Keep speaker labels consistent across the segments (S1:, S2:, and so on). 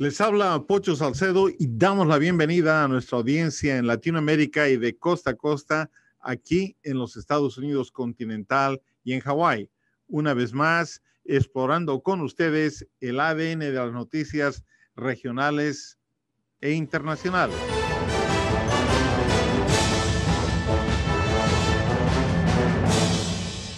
S1: Les habla Pocho Salcedo y damos la bienvenida a nuestra audiencia en Latinoamérica y de costa a costa aquí en los Estados Unidos continental y en Hawái. Una vez más, explorando con ustedes el ADN de las noticias regionales e internacionales.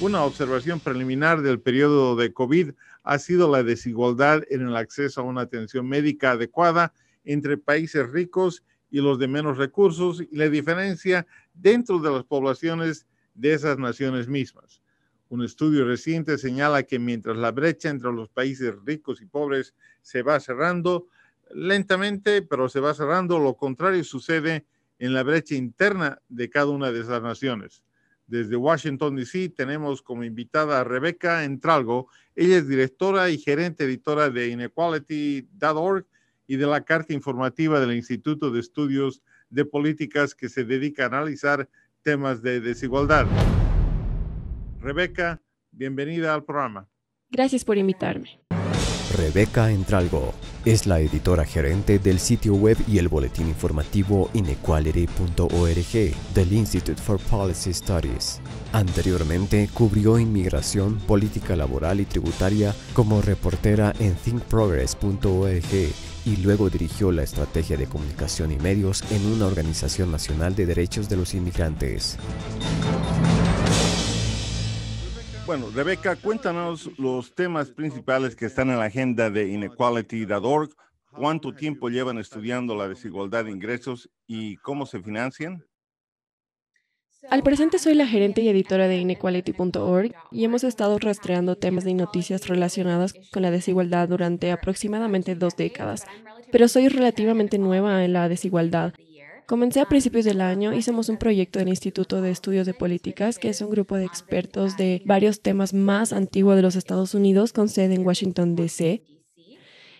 S1: Una observación preliminar del periodo de COVID ha sido la desigualdad en el acceso a una atención médica adecuada entre países ricos y los de menos recursos y la diferencia dentro de las poblaciones de esas naciones mismas. Un estudio reciente señala que mientras la brecha entre los países ricos y pobres se va cerrando, lentamente, pero se va cerrando, lo contrario sucede en la brecha interna de cada una de esas naciones. Desde Washington, D.C., tenemos como invitada a Rebeca Entralgo. Ella es directora y gerente editora de inequality.org y de la carta informativa del Instituto de Estudios de
S2: Políticas
S1: que se dedica a analizar temas de desigualdad. Rebeca, bienvenida al programa.
S2: Gracias por invitarme.
S3: Rebeca Entralgo es la editora gerente del sitio web y el boletín informativo inequality.org del Institute for Policy Studies. Anteriormente cubrió inmigración, política laboral y tributaria como reportera en thinkprogress.org y luego dirigió la estrategia de comunicación y medios en una organización nacional de derechos de los inmigrantes.
S1: Bueno, Rebeca, cuéntanos los temas principales que están en la agenda de inequality.org. ¿Cuánto tiempo llevan estudiando la desigualdad de ingresos y cómo se financian?
S2: Al presente soy la gerente y editora de inequality.org y hemos estado rastreando temas de noticias relacionadas con la desigualdad durante aproximadamente dos décadas, pero soy relativamente nueva en la desigualdad Comencé a principios del año, hicimos un proyecto del Instituto de Estudios de Políticas, que es un grupo de expertos de varios temas más antiguos de los Estados Unidos con sede en Washington, D.C.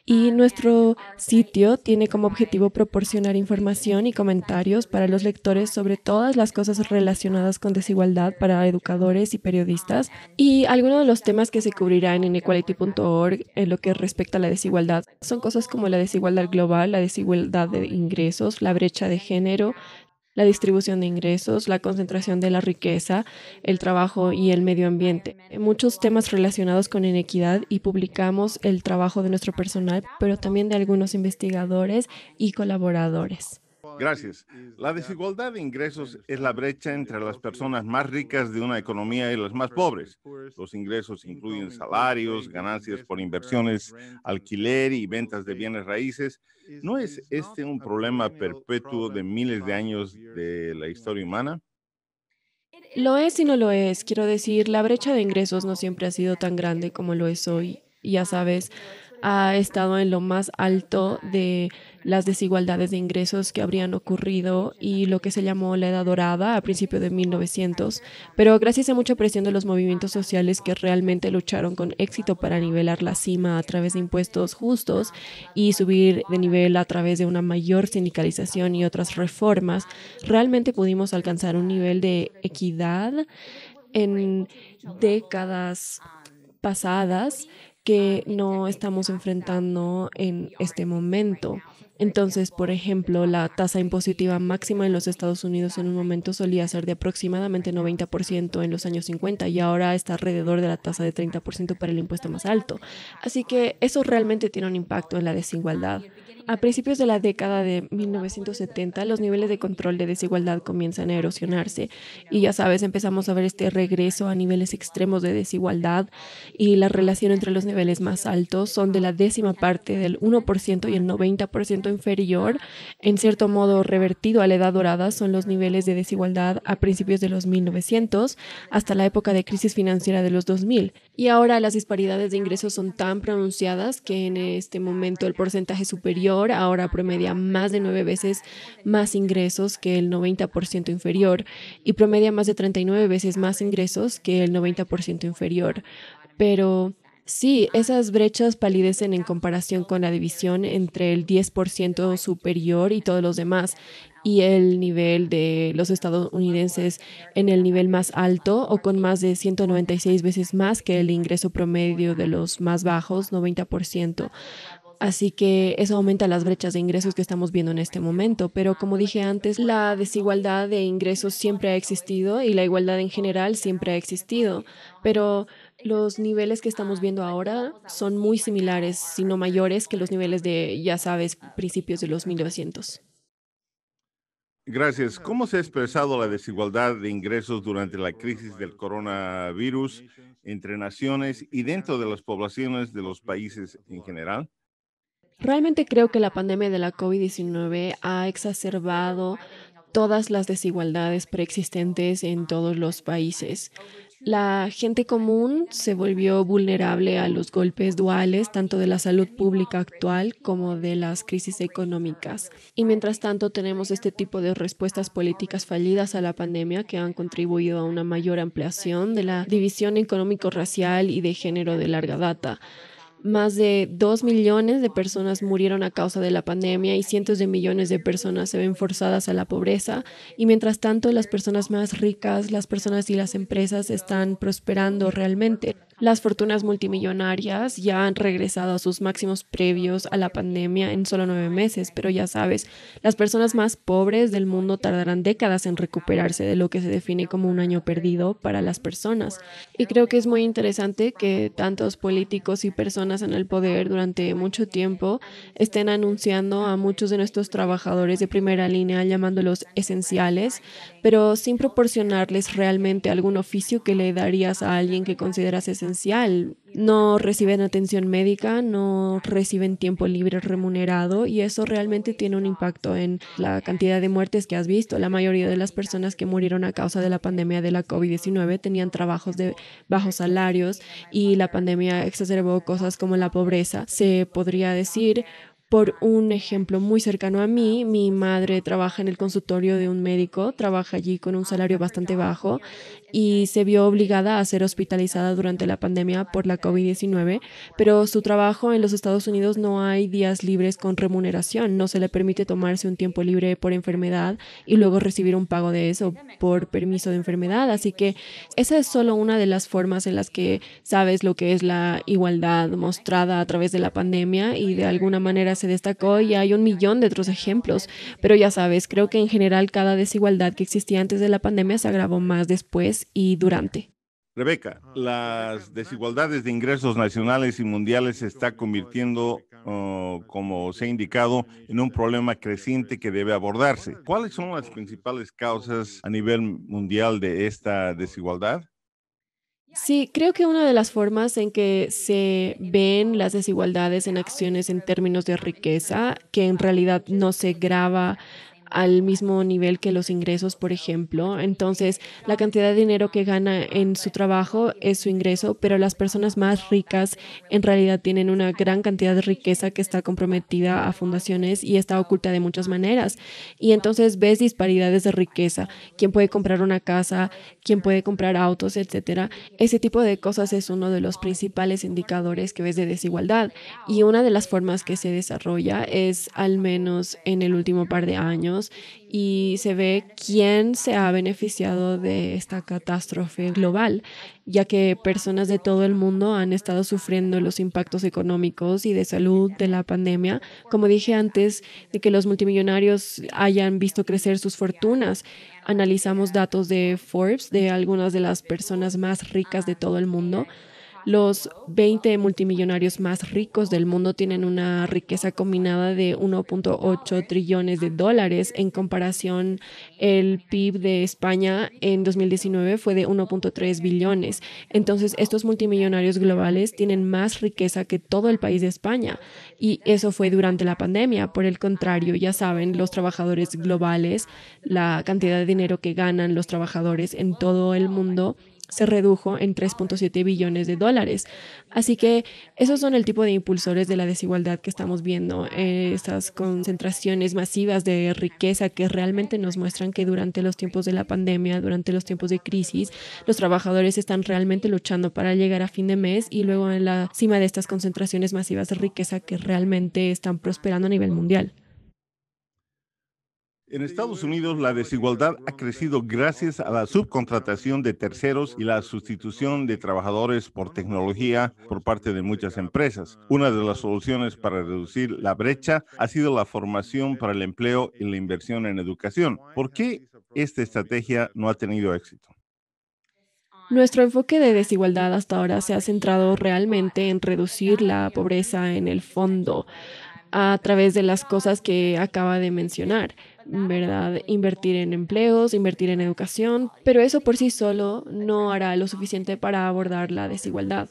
S2: Y nuestro sitio tiene como objetivo proporcionar información y comentarios para los lectores sobre todas las cosas relacionadas con desigualdad para educadores y periodistas. Y algunos de los temas que se cubrirán en equality.org en lo que respecta a la desigualdad son cosas como la desigualdad global, la desigualdad de ingresos, la brecha de género, la distribución de ingresos, la concentración de la riqueza, el trabajo y el medio ambiente. Muchos temas relacionados con inequidad y publicamos el trabajo de nuestro personal, pero también de algunos investigadores y colaboradores.
S1: Gracias. La desigualdad de ingresos es la brecha entre las personas más ricas de una economía y las más pobres. Los ingresos incluyen salarios, ganancias por inversiones, alquiler y ventas de bienes raíces. ¿No es este un problema perpetuo de miles de años de la historia humana?
S2: Lo es y no lo es. Quiero decir, la brecha de ingresos no siempre ha sido tan grande como lo es hoy. Ya sabes, ha estado en lo más alto de las desigualdades de ingresos que habrían ocurrido y lo que se llamó la Edad Dorada a principios de 1900, pero gracias a mucha presión de los movimientos sociales que realmente lucharon con éxito para nivelar la cima a través de impuestos justos y subir de nivel a través de una mayor sindicalización y otras reformas, realmente pudimos alcanzar un nivel de equidad en décadas pasadas que no estamos enfrentando en este momento. Entonces, por ejemplo, la tasa impositiva máxima en los Estados Unidos en un momento solía ser de aproximadamente 90% en los años 50 y ahora está alrededor de la tasa de 30% para el impuesto más alto. Así que eso realmente tiene un impacto en la desigualdad. A principios de la década de 1970, los niveles de control de desigualdad comienzan a erosionarse y ya sabes, empezamos a ver este regreso a niveles extremos de desigualdad y la relación entre los niveles más altos son de la décima parte del 1% y el 90% inferior. En cierto modo, revertido a la edad dorada son los niveles de desigualdad a principios de los 1900 hasta la época de crisis financiera de los 2000. Y ahora las disparidades de ingresos son tan pronunciadas que en este momento el porcentaje superior ahora promedia más de nueve veces más ingresos que el 90% inferior y promedia más de 39 veces más ingresos que el 90% inferior. Pero Sí, esas brechas palidecen en comparación con la división entre el 10% superior y todos los demás y el nivel de los estadounidenses en el nivel más alto o con más de 196 veces más que el ingreso promedio de los más bajos, 90%. Así que eso aumenta las brechas de ingresos que estamos viendo en este momento. Pero como dije antes, la desigualdad de ingresos siempre ha existido y la igualdad en general siempre ha existido. Pero los niveles que estamos viendo ahora son muy similares, si no mayores, que los niveles de, ya sabes, principios de los 1900.
S1: Gracias. ¿Cómo se ha expresado la desigualdad de ingresos durante la crisis del coronavirus entre naciones y dentro de las poblaciones de los países en general?
S2: Realmente creo que la pandemia de la COVID-19 ha exacerbado todas las desigualdades preexistentes en todos los países. La gente común se volvió vulnerable a los golpes duales, tanto de la salud pública actual como de las crisis económicas. Y mientras tanto tenemos este tipo de respuestas políticas fallidas a la pandemia que han contribuido a una mayor ampliación de la división económico-racial y de género de larga data. Más de 2 millones de personas murieron a causa de la pandemia y cientos de millones de personas se ven forzadas a la pobreza. Y mientras tanto, las personas más ricas, las personas y las empresas están prosperando realmente. Las fortunas multimillonarias ya han regresado a sus máximos previos a la pandemia en solo nueve meses, pero ya sabes, las personas más pobres del mundo tardarán décadas en recuperarse de lo que se define como un año perdido para las personas. Y creo que es muy interesante que tantos políticos y personas en el poder durante mucho tiempo estén anunciando a muchos de nuestros trabajadores de primera línea llamándolos esenciales, pero sin proporcionarles realmente algún oficio que le darías a alguien que consideras esencial no reciben atención médica, no reciben tiempo libre remunerado y eso realmente tiene un impacto en la cantidad de muertes que has visto. La mayoría de las personas que murieron a causa de la pandemia de la COVID-19 tenían trabajos de bajos salarios y la pandemia exacerbó cosas como la pobreza. Se podría decir por un ejemplo muy cercano a mí, mi madre trabaja en el consultorio de un médico, trabaja allí con un salario bastante bajo y se vio obligada a ser hospitalizada durante la pandemia por la COVID-19, pero su trabajo en los Estados Unidos no hay días libres con remuneración, no se le permite tomarse un tiempo libre por enfermedad y luego recibir un pago de eso por permiso de enfermedad, así que esa es solo una de las formas en las que sabes lo que es la igualdad mostrada a través de la pandemia y de alguna manera se destacó y hay un millón de otros ejemplos, pero ya sabes, creo que en general cada desigualdad que existía antes de la pandemia se agravó más después y durante.
S1: Rebeca, las desigualdades de ingresos nacionales y mundiales se está convirtiendo, oh, como se ha indicado, en un problema creciente que debe abordarse. ¿Cuáles son las principales causas a nivel mundial de esta desigualdad?
S2: Sí, creo que una de las formas en que se ven las desigualdades en acciones en términos de riqueza, que en realidad no se graba al mismo nivel que los ingresos, por ejemplo. Entonces, la cantidad de dinero que gana en su trabajo es su ingreso, pero las personas más ricas en realidad tienen una gran cantidad de riqueza que está comprometida a fundaciones y está oculta de muchas maneras. Y entonces ves disparidades de riqueza, quién puede comprar una casa, quién puede comprar autos, etcétera. Ese tipo de cosas es uno de los principales indicadores que ves de desigualdad y una de las formas que se desarrolla es al menos en el último par de años y se ve quién se ha beneficiado de esta catástrofe global, ya que personas de todo el mundo han estado sufriendo los impactos económicos y de salud de la pandemia. Como dije antes, de que los multimillonarios hayan visto crecer sus fortunas, analizamos datos de Forbes de algunas de las personas más ricas de todo el mundo los 20 multimillonarios más ricos del mundo tienen una riqueza combinada de 1.8 trillones de dólares. En comparación, el PIB de España en 2019 fue de 1.3 billones. Entonces, estos multimillonarios globales tienen más riqueza que todo el país de España. Y eso fue durante la pandemia. Por el contrario, ya saben, los trabajadores globales, la cantidad de dinero que ganan los trabajadores en todo el mundo se redujo en 3.7 billones de dólares. Así que esos son el tipo de impulsores de la desigualdad que estamos viendo, esas eh, estas concentraciones masivas de riqueza que realmente nos muestran que durante los tiempos de la pandemia, durante los tiempos de crisis, los trabajadores están realmente luchando para llegar a fin de mes y luego en la cima de estas concentraciones masivas de riqueza que realmente están prosperando a nivel mundial.
S1: En Estados Unidos la desigualdad ha crecido gracias a la subcontratación de terceros y la sustitución de trabajadores por tecnología por parte de muchas empresas. Una de las soluciones para reducir la brecha ha sido la formación para el empleo y la inversión en educación. ¿Por qué esta estrategia no ha tenido éxito?
S2: Nuestro enfoque de desigualdad hasta ahora se ha centrado realmente en reducir la pobreza en el fondo a través de las cosas que acaba de mencionar. ¿verdad? Invertir en empleos, invertir en educación, pero eso por sí solo no hará lo suficiente para abordar la desigualdad.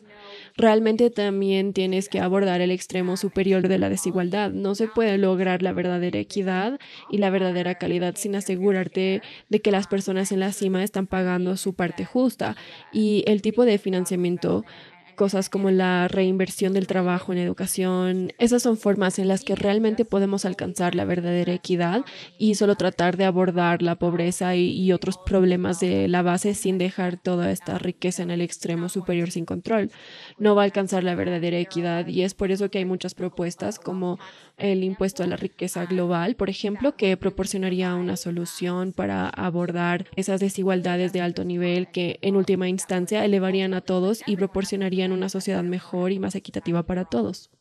S2: Realmente también tienes que abordar el extremo superior de la desigualdad. No se puede lograr la verdadera equidad y la verdadera calidad sin asegurarte de que las personas en la cima están pagando su parte justa y el tipo de financiamiento cosas como la reinversión del trabajo en educación. Esas son formas en las que realmente podemos alcanzar la verdadera equidad y solo tratar de abordar la pobreza y, otros problemas de la base sin dejar toda esta riqueza en el extremo superior sin control no va a alcanzar la verdadera equidad y es por eso que hay muchas propuestas como el impuesto a la riqueza global, por ejemplo, que proporcionaría una solución para abordar esas desigualdades de alto nivel que en última instancia elevarían a todos y proporcionarían una sociedad mejor y más equitativa para todos.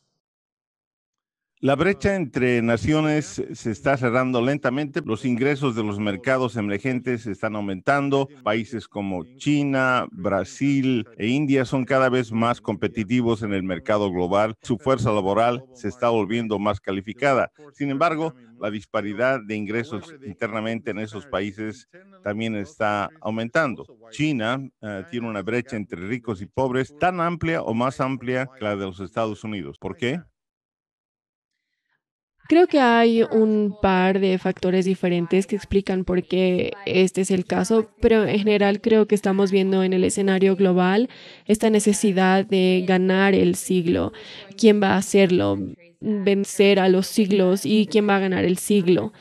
S1: La brecha entre naciones se está cerrando lentamente, los ingresos de los mercados emergentes están aumentando, países como China, Brasil e India son cada vez más competitivos en el mercado global, su fuerza laboral se está volviendo más calificada. Sin embargo, la disparidad de ingresos internamente en esos países también está aumentando. China eh, tiene una brecha entre ricos y pobres tan amplia o más amplia que la de los Estados Unidos. ¿Por qué?
S2: Creo que hay un par de factores diferentes que explican por qué este es el caso, pero en general creo que estamos viendo en el escenario global esta necesidad de ganar el siglo. ¿Quién va a hacerlo? Vencer a los siglos y quién va a ganar el siglo.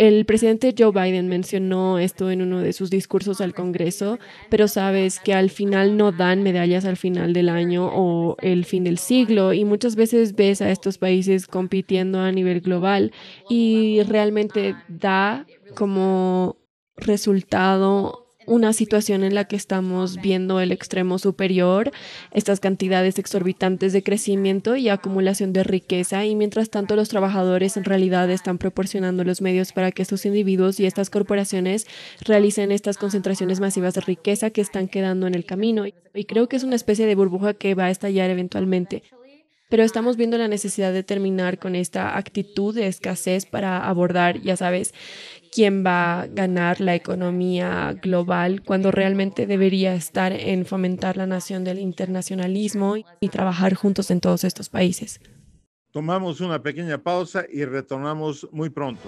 S2: El presidente Joe Biden mencionó esto en uno de sus discursos al Congreso, pero sabes que al final no dan medallas al final del año o el fin del siglo y muchas veces ves a estos países compitiendo a nivel global y realmente da como resultado una situación en la que estamos viendo el extremo superior, estas cantidades exorbitantes de crecimiento y acumulación de riqueza y mientras tanto los trabajadores en realidad están proporcionando los medios para que estos individuos y estas corporaciones realicen estas concentraciones masivas de riqueza que están quedando en el camino y creo que es una especie de burbuja que va a estallar eventualmente pero estamos viendo la necesidad de terminar con esta actitud de escasez para abordar, ya sabes, quién va a ganar la economía global cuando realmente debería estar en fomentar la nación del internacionalismo y trabajar juntos en todos estos países. Tomamos una
S1: pequeña pausa y retornamos muy pronto.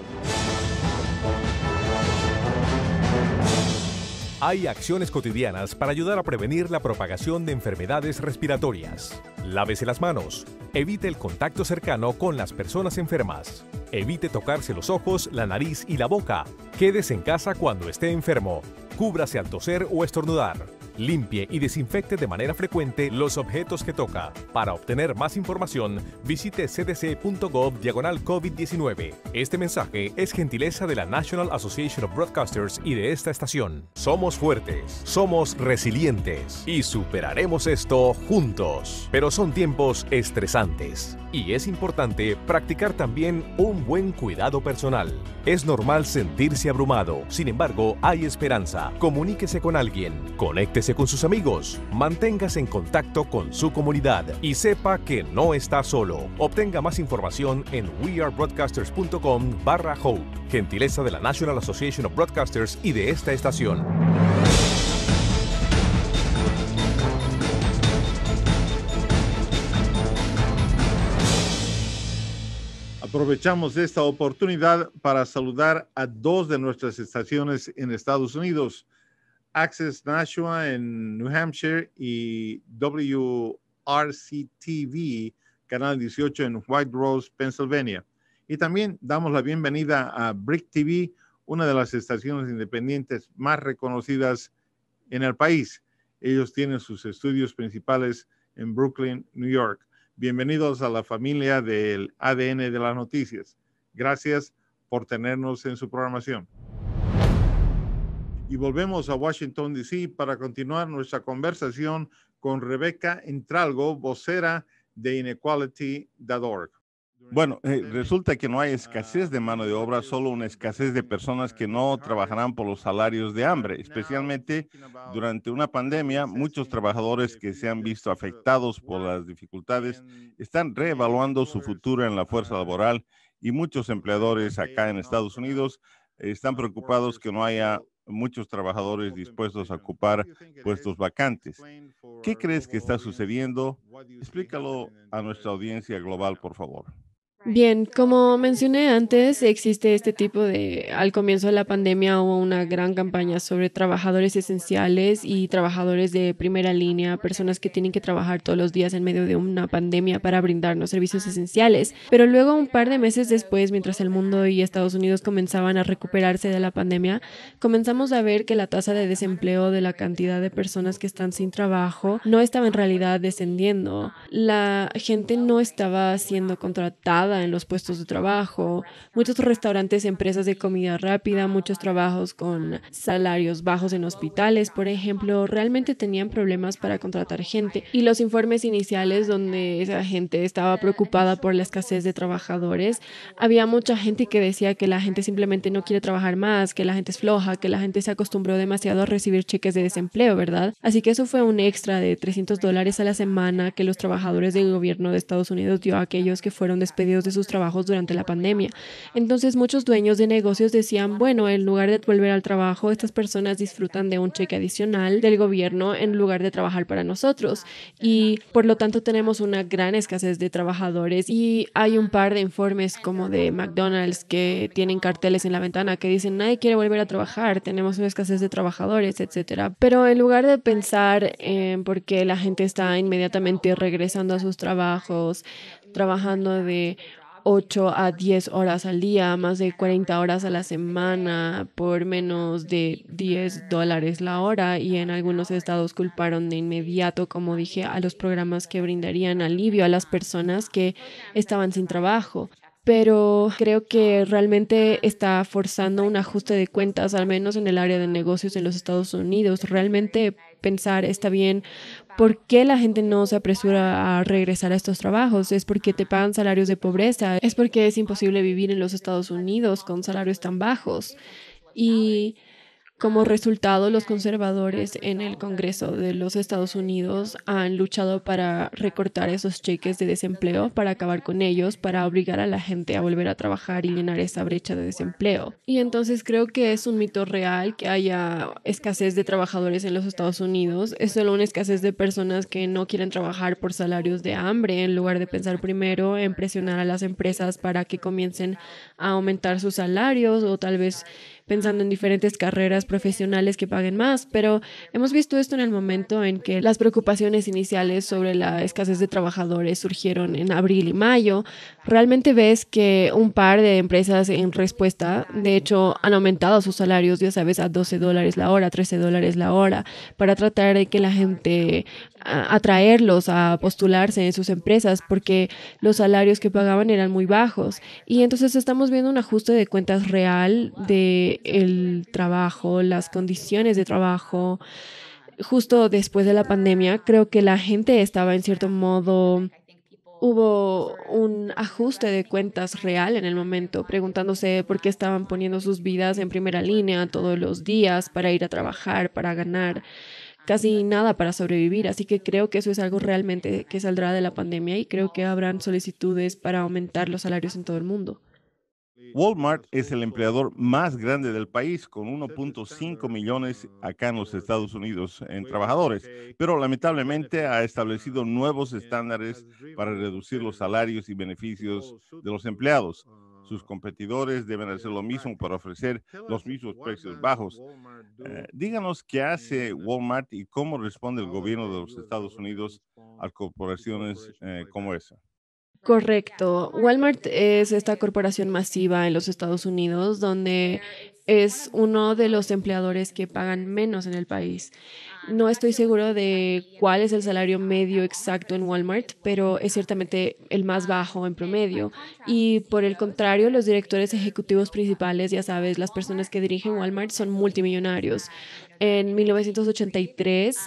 S3: Hay acciones cotidianas para ayudar a prevenir la propagación de enfermedades respiratorias. Lávese las manos. Evite el contacto cercano con las personas enfermas. Evite tocarse los ojos, la nariz y la boca. Quédese en casa cuando esté enfermo. Cúbrase al toser o estornudar limpie y desinfecte de manera frecuente los objetos que toca. Para obtener más información, visite cdc.gov diagonal COVID-19. Este mensaje es gentileza de la National Association of Broadcasters y de esta estación. Somos fuertes, somos resilientes y superaremos esto juntos. Pero son tiempos estresantes y es importante practicar también un buen cuidado personal. Es normal sentirse abrumado, sin embargo, hay esperanza. Comuníquese con alguien, conéctese con sus amigos, manténgase en contacto con su comunidad y sepa que no está solo. Obtenga más información en wearebroadcasters.com barra hope, gentileza de la National Association of Broadcasters y de esta estación.
S1: Aprovechamos esta oportunidad para saludar a dos de nuestras estaciones en Estados Unidos. Access Nashua en New Hampshire y WRCTV, Canal 18 en White Rose, Pennsylvania. Y también damos la bienvenida a Brick TV, una de las estaciones independientes más reconocidas en el país. Ellos tienen sus estudios principales en Brooklyn, New York. Bienvenidos a la familia del ADN de las noticias. Gracias por tenernos en su programación y volvemos a Washington, D.C. para continuar nuestra conversación con Rebeca Entralgo, vocera de Inequality.org. Bueno, eh, resulta que no hay escasez de mano de obra, solo una escasez de personas que no trabajarán por los salarios de hambre, especialmente durante una pandemia. Muchos trabajadores que se han visto afectados por las dificultades están reevaluando su futuro en la fuerza laboral y muchos empleadores acá en Estados Unidos están preocupados que no haya muchos trabajadores dispuestos a ocupar puestos vacantes. ¿Qué crees que está sucediendo? Explícalo a nuestra audiencia global, por favor.
S2: Bien, como mencioné antes, existe este tipo de, al comienzo de la pandemia hubo una gran campaña sobre trabajadores esenciales y trabajadores de primera línea, personas que tienen que trabajar todos los días en medio de una pandemia para brindarnos servicios esenciales. Pero luego, un par de meses después, mientras el mundo y Estados Unidos comenzaban a recuperarse de la pandemia, comenzamos a ver que la tasa de desempleo de la cantidad de personas que están sin trabajo no estaba en realidad descendiendo. La gente no estaba siendo contratada en los puestos de trabajo, muchos restaurantes, empresas de comida rápida, muchos trabajos con salarios bajos en hospitales, por ejemplo, realmente tenían problemas para contratar gente y los informes iniciales donde esa gente estaba preocupada por la escasez de trabajadores, había mucha gente que decía que la gente simplemente no quiere trabajar más, que la gente es floja, que la gente se acostumbró demasiado a recibir cheques de desempleo, ¿verdad? Así que eso fue un extra de 300 dólares a la semana que los trabajadores del gobierno de Estados Unidos dio a aquellos que fueron despedidos de sus trabajos durante la pandemia. Entonces muchos dueños de negocios decían, bueno, en lugar de volver al trabajo, estas personas disfrutan de un cheque adicional del gobierno en lugar de trabajar para nosotros. Y por lo tanto tenemos una gran escasez de trabajadores y hay un par de informes como de McDonald's que tienen carteles en la ventana que dicen, nadie quiere volver a trabajar, tenemos una escasez de trabajadores, etc. Pero en lugar de pensar en por qué la gente está inmediatamente regresando a sus trabajos, trabajando de 8 a 10 horas al día, más de 40 horas a la semana por menos de 10 dólares la hora y en algunos estados culparon de inmediato, como dije, a los programas que brindarían alivio a las personas que estaban sin trabajo pero creo que realmente está forzando un ajuste de cuentas, al menos en el área de negocios en los Estados Unidos. Realmente pensar está bien. ¿Por qué la gente no se apresura a regresar a estos trabajos? ¿Es porque te pagan salarios de pobreza? ¿Es porque es imposible vivir en los Estados Unidos con salarios tan bajos? Y como resultado, los conservadores en el Congreso de los Estados Unidos han luchado para recortar esos cheques de desempleo, para acabar con ellos, para obligar a la gente a volver a trabajar y llenar esa brecha de desempleo. Y entonces creo que es un mito real que haya escasez de trabajadores en los Estados Unidos. Es solo una escasez de personas que no quieren trabajar por salarios de hambre en lugar de pensar primero en presionar a las empresas para que comiencen a aumentar sus salarios o tal vez pensando en diferentes carreras profesionales que paguen más, pero hemos visto esto en el momento en que las preocupaciones iniciales sobre la escasez de trabajadores surgieron en abril y mayo. Realmente ves que un par de empresas en respuesta, de hecho, han aumentado sus salarios, ya sabes, a 12 dólares la hora, 13 dólares la hora, para tratar de que la gente atraerlos a postularse en sus empresas porque los salarios que pagaban eran muy bajos. Y entonces estamos viendo un ajuste de cuentas real de el trabajo, las condiciones de trabajo. Justo después de la pandemia, creo que la gente estaba en cierto modo hubo un ajuste de cuentas real en el momento, preguntándose por qué estaban poniendo sus vidas en primera línea todos los días para ir a trabajar, para ganar casi nada para sobrevivir. Así que creo que eso es algo realmente que saldrá de la pandemia y creo que habrán solicitudes para aumentar los salarios en todo el mundo.
S1: Walmart es el empleador más grande del país, con 1.5 millones acá en los Estados Unidos en trabajadores, pero lamentablemente ha establecido nuevos eh, estándares para reducir los salarios y beneficios de los empleados. Sus ah, competidores deben hacer lo mismo para ofrecer los mismos precios bajos. Eh, díganos qué hace Walmart y cómo responde el gobierno de los Estados Unidos a corporaciones eh, como esa.
S2: Correcto. Walmart es esta corporación masiva en los Estados Unidos donde es uno de los empleadores que pagan menos en el país. No estoy seguro de cuál es el salario medio exacto en Walmart, pero es ciertamente el más bajo en promedio. Y por el contrario, los directores ejecutivos principales, ya sabes, las personas que dirigen Walmart son multimillonarios. En 1983,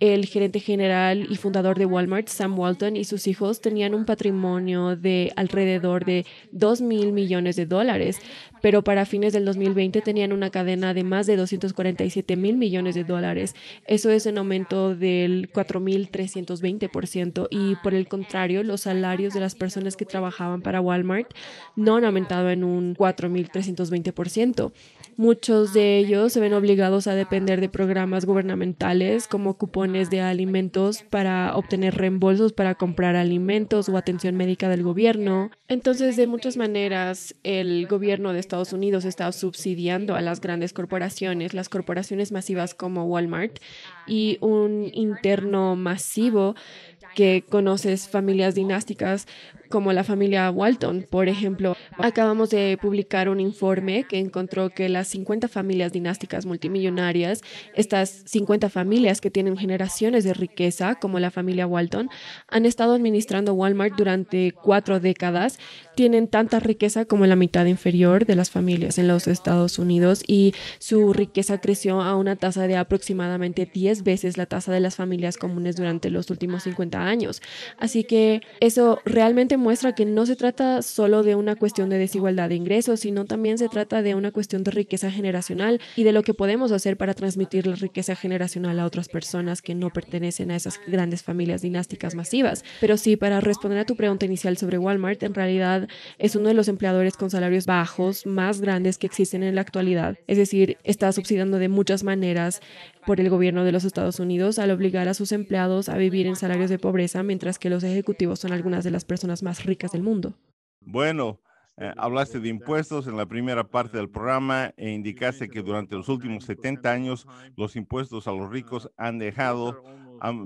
S2: el gerente general y fundador de Walmart, Sam Walton, y sus hijos tenían un patrimonio de alrededor de 2 mil millones de dólares pero para fines del 2020 tenían una cadena de más de 247 mil millones de dólares. Eso es un aumento del 4.320% y por el contrario, los salarios de las personas que trabajaban para Walmart no han aumentado en un 4.320%. Muchos de ellos se ven obligados a depender de programas gubernamentales como cupones de alimentos para obtener reembolsos para comprar alimentos o atención médica del gobierno. Entonces, de muchas maneras, el gobierno de Estados Unidos está subsidiando a las grandes corporaciones, las corporaciones masivas como Walmart y un interno masivo que conoces familias dinásticas como la familia Walton, por ejemplo. Acabamos de publicar un informe que encontró que las 50 familias dinásticas multimillonarias, estas 50 familias que tienen generaciones de riqueza, como la familia Walton, han estado administrando Walmart durante cuatro décadas, tienen tanta riqueza como la mitad inferior de las familias en los Estados Unidos y su riqueza creció a una tasa de aproximadamente 10 veces la tasa de las familias comunes durante los últimos 50 años. Así que eso realmente muestra que no se trata solo de una cuestión de desigualdad de ingresos, sino también se trata de una cuestión de riqueza generacional y de lo que podemos hacer para transmitir la riqueza generacional a otras personas que no pertenecen a esas grandes familias dinásticas masivas. Pero sí, para responder a tu pregunta inicial sobre Walmart, en realidad es uno de los empleadores con salarios bajos más grandes que existen en la actualidad. Es decir, está subsidiando de muchas maneras por el gobierno de los Estados Unidos al obligar a sus empleados a vivir en salarios de pobreza mientras que los ejecutivos son algunas de las personas más ricas del mundo.
S1: Bueno, eh, hablaste de impuestos en la primera parte del programa e indicaste que durante los últimos 70 años los impuestos a los ricos han dejado,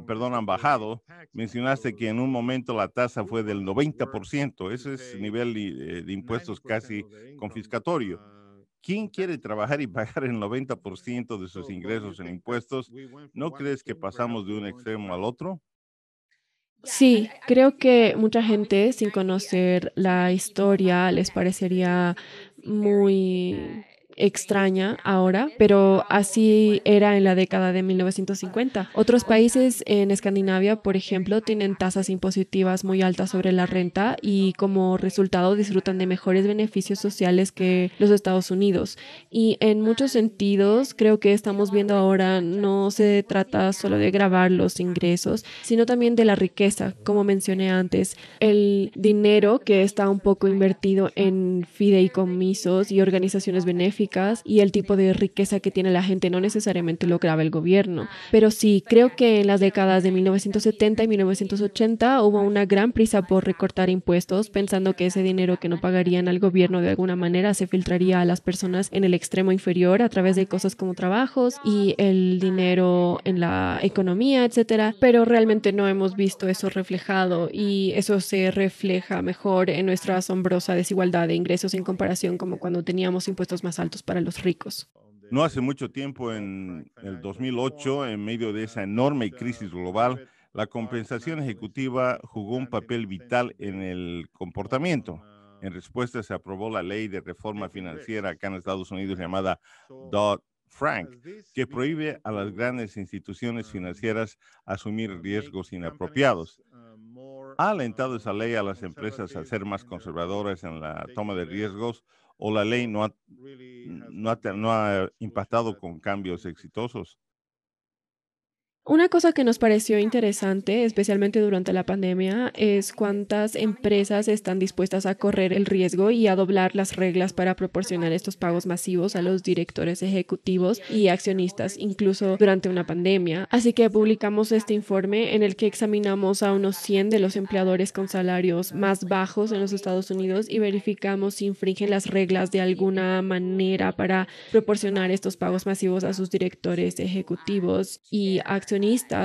S1: perdón, han bajado. Mencionaste que en un momento la tasa fue del 90%. Ese es nivel eh, de impuestos casi confiscatorio. ¿Quién quiere trabajar y pagar el 90% de sus ingresos en impuestos? ¿No crees que pasamos de un extremo al otro?
S2: Sí, creo que mucha gente sin conocer la historia les parecería muy extraña ahora, pero así era en la década de 1950. Otros países en Escandinavia, por ejemplo, tienen tasas impositivas muy altas sobre la renta y como resultado disfrutan de mejores beneficios sociales que los Estados Unidos. Y en muchos sentidos, creo que estamos viendo ahora no se trata solo de grabar los ingresos, sino también de la riqueza, como mencioné antes, el dinero que está un poco invertido en fideicomisos y organizaciones benéficas y el tipo de riqueza que tiene la gente no necesariamente lo graba el gobierno. Ah, Pero sí, creo que en las décadas de 1970 y 1980 hubo una gran prisa por recortar impuestos, pensando que ese dinero que no pagarían al gobierno de alguna manera se filtraría a las personas en el extremo inferior a través de cosas como trabajos y el dinero en la economía, etcétera. Pero realmente no hemos visto eso reflejado y eso se refleja mejor en nuestra asombrosa desigualdad de ingresos en comparación como cuando teníamos impuestos más altos para los ricos.
S1: No hace mucho tiempo, en el 2008, en medio de esa enorme crisis global, la compensación ejecutiva jugó un papel vital en el comportamiento. En respuesta se aprobó la ley de reforma financiera acá en Estados Unidos llamada Dodd-Frank, que prohíbe a las grandes instituciones financieras asumir riesgos inapropiados. Ha alentado esa ley a las empresas a ser más conservadoras en la toma de riesgos, o la ley no ha, no impactado con cambios exitosos.
S2: Una cosa que nos pareció interesante, especialmente durante la pandemia, es cuántas empresas están dispuestas a correr el riesgo y a doblar las reglas para proporcionar estos pagos masivos a los directores ejecutivos y accionistas, incluso durante una pandemia. Así que publicamos este informe en el que examinamos a unos 100 de los empleadores con salarios más bajos en los Estados Unidos y verificamos si infringen las reglas de alguna manera para proporcionar estos pagos masivos a sus directores ejecutivos y accionistas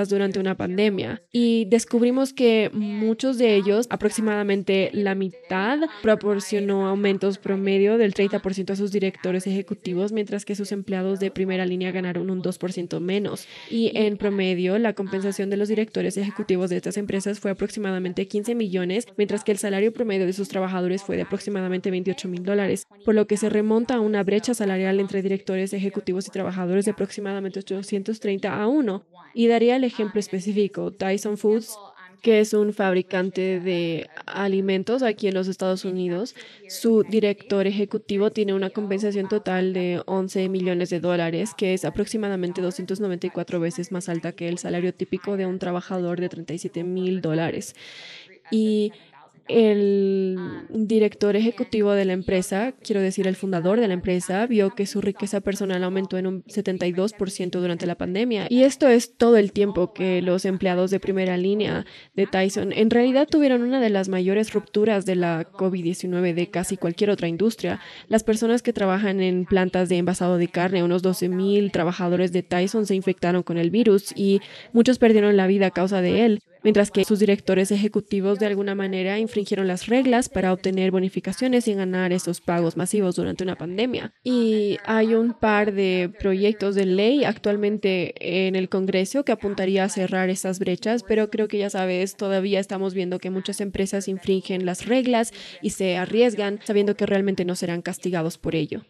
S2: durante una pandemia y descubrimos que muchos de ellos, aproximadamente la mitad, proporcionó aumentos promedio del 30% a sus directores ejecutivos, mientras que sus empleados de primera línea ganaron un 2% menos. Y en promedio, la compensación de los directores ejecutivos de estas empresas fue aproximadamente 15 millones, mientras que el salario promedio de sus trabajadores fue de aproximadamente 28 mil dólares, por lo que se remonta a una brecha salarial entre directores ejecutivos y trabajadores de aproximadamente 830 a 1. Y daría el ejemplo específico, Tyson Foods, que es un fabricante de alimentos aquí en los Estados Unidos. Su director ejecutivo tiene una compensación total de 11 millones de dólares, que es aproximadamente 294 veces más alta que el salario típico de un trabajador de 37 mil dólares. Y el ah, director ejecutivo de la empresa, quiero decir el fundador de la empresa, vio que su riqueza personal aumentó en un 72% durante la pandemia. Y esto es todo el tiempo que los empleados de primera línea de Tyson en realidad tuvieron una de las mayores rupturas de la COVID-19 de casi cualquier otra industria. Las personas que trabajan en plantas de envasado de carne, unos 12.000 trabajadores de Tyson se infectaron con el virus y muchos perdieron la vida a causa de él mientras que sus directores ejecutivos de alguna manera infringieron las reglas para obtener bonificaciones y ganar esos pagos masivos durante una pandemia. Y hay un par de proyectos de ley actualmente en el Congreso que apuntaría a cerrar esas brechas, pero creo que ya sabes, todavía estamos viendo que muchas empresas infringen las reglas y se arriesgan sabiendo que realmente no serán castigados por ello.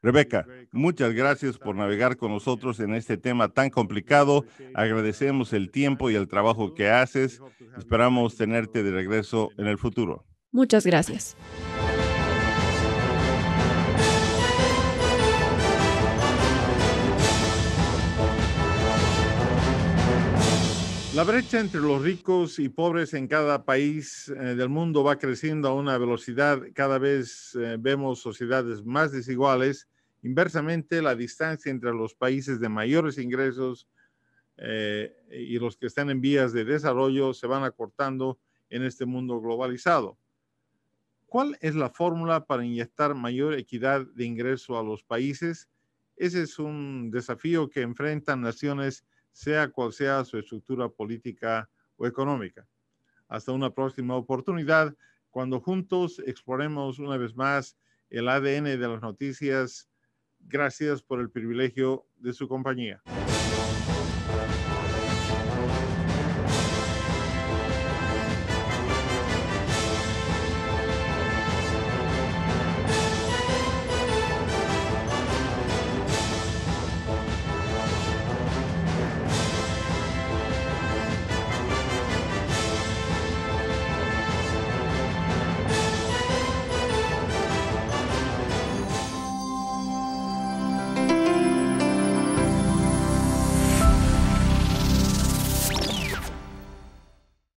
S1: Rebeca, muchas gracias por navegar con nosotros en este tema tan complicado. Agradecemos el tiempo y el trabajo que haces. Esperamos tenerte de regreso en el futuro.
S2: Muchas gracias.
S1: La brecha entre los ricos y pobres en cada país eh, del mundo va creciendo a una velocidad. Cada vez eh, vemos sociedades más desiguales. Inversamente, la distancia entre los países de mayores ingresos eh, y los que están en vías de desarrollo se van acortando en este mundo globalizado. ¿Cuál es la fórmula para inyectar mayor equidad de ingreso a los países? Ese es un desafío que enfrentan naciones sea cual sea su estructura política o económica. Hasta una próxima oportunidad, cuando juntos exploremos una vez más el ADN de las noticias. Gracias por el privilegio de su compañía.